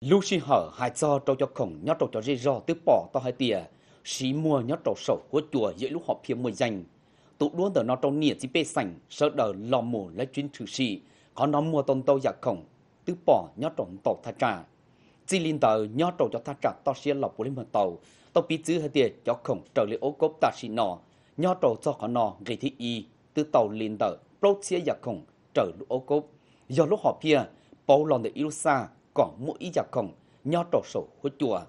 Lưu sĩ hở hai cho trâu cho khổng nhó trâu cho dây rò tứ bỏ to hai tìa. Sĩ mua nhó trâu sầu của chùa dễ lúc họ phiếm mười danh. Tụ đuôn tờ nó trâu nịa chỉ bê sành sợ đờ lò mù lấy chuyến trừ sĩ. Có nó mua tôn tâu giặc khổng tứ bỏ nhó trâu tổ tha trà. Chỉ linh tờ nhó trâu cho tha trà to xia lọc của lên mờ tàu. Tàu bí chứ hai tìa cho khổng trở lệ ô cốp ta sĩ nọ. Nhó trâu cho có nọ gây thị y. tứ tàu linh tờ bốc xia giặc khổng trở lũ ô cốp. Do lúc họ phiếm, bầu lòng để yêu xa còn mỗi ý giặc không nhớ trò sổ của chùa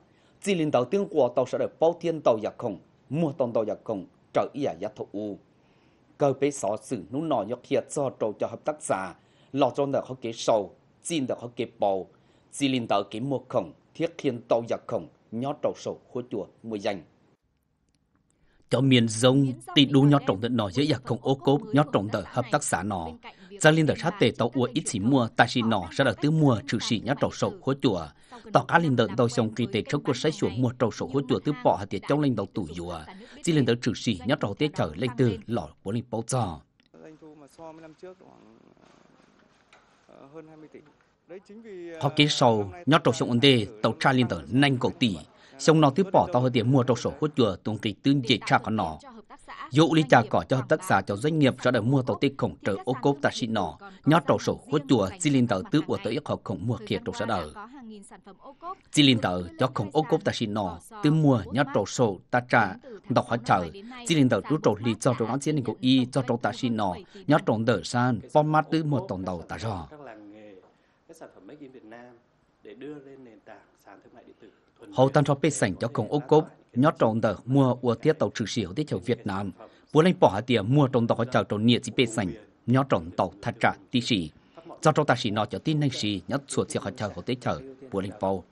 chỉ linh đạo tiếng của tàu sẽ được bao thiên tàu giặc không mua tàu tàu giặc không trở ý giả giặc thụ u cơ bế xó sự nú nọ nhọc hiệt do trâu cho hợp tác giả lò cho nợ họ kế sâu xin được họ kế bầu chỉ linh đạo kế mua không thiết thiên tàu giặc không nhớ trò sổ của chùa mua dành cho miền rông thì đủ nhót trọng tận nọ dễ dàng không ô cốp nhót trọng tờ hợp tác xã nọ gia linh đỡ sát tệ tàu ua ít xỉ mua ta xỉ nọ ra đỡ tứ mua trừ xỉ nhá trầu sổ khối chùa tàu cá linh đợt tàu sông kỳ tệ trước của sái xuống mua trầu sổ khối chùa tứ bỏ hạt tiệt trong linh đầu tủ chùa chỉ linh đợt trừ xỉ nhá trầu tết trở lên từ lọ của linh bao giờ họ kế sau nhá trầu xong ổn đề tàu tra linh đợt nhanh cổ tỷ sông nó tứ bỏ tàu hạt tiệt mua trầu sổ khối chùa tung kỳ tương dễ tra con nọ dụ lý trả cỏ cho hợp tác xã cho doanh nghiệp cho đời mua tàu tích khổng trợ ô cốp tà xịn nọ, nhó trầu sổ hốt chùa chỉ linh tàu tứ của tổ yếc họ khổng mua kia trầu xã đời. Chỉ linh tàu cho khổng ô cốp tà xịn nọ, tứ mua nhó trầu sổ tà trả, đọc hóa chờ, chỉ linh tàu rút trầu lý cho trầu ngón chiến đình cầu y cho trầu tà xịn nọ, nhó trầu đỡ san, phong mát tứ mua tổng đầu tạ rò. Hậu tăng cho bê sành cho khổng ô cốp nhỏ trộn tờ mua ua tiết tàu trừ xỉu tiết chầu Việt Nam vốn lên bỏ tiền mua trộn tàu chào trộn nhiệt gì bê sành nhỏ trộn tàu thật trả tí xỉ do trộn ta xỉ nó cho tin năng xỉ nhớ chuột xỉu họ chào họ tiết chở vốn lên bầu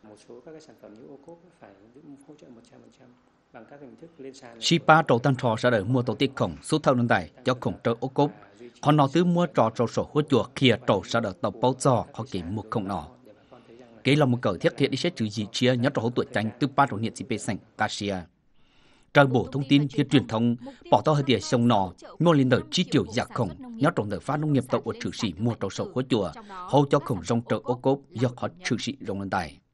Sĩ ba trộn tăng trò sẽ đợi mua tàu tiết khổng số thâu đơn tài cho khổng trơ ô cốp. Họ nó tứ mua trò trò sổ hút chuột kia trộn sẽ đợi tàu báo giò họ kì mua không nọ kế là một cờ thiết thiệt đi xét chữ gì chia nhất trong tuổi tranh từ ba đầu niệm sĩ bê sành Kasia. À. Trời bổ thông tin hiện truyền thông bỏ to hơi tiền sông nọ mua lên đời chi tiểu giặc khổng nhớ trong đời phát nông nghiệp tàu của trừ sĩ mua trong sổ của chùa hầu cho khổng rong trợ ô cốp do họ trừ sĩ rong lên tài.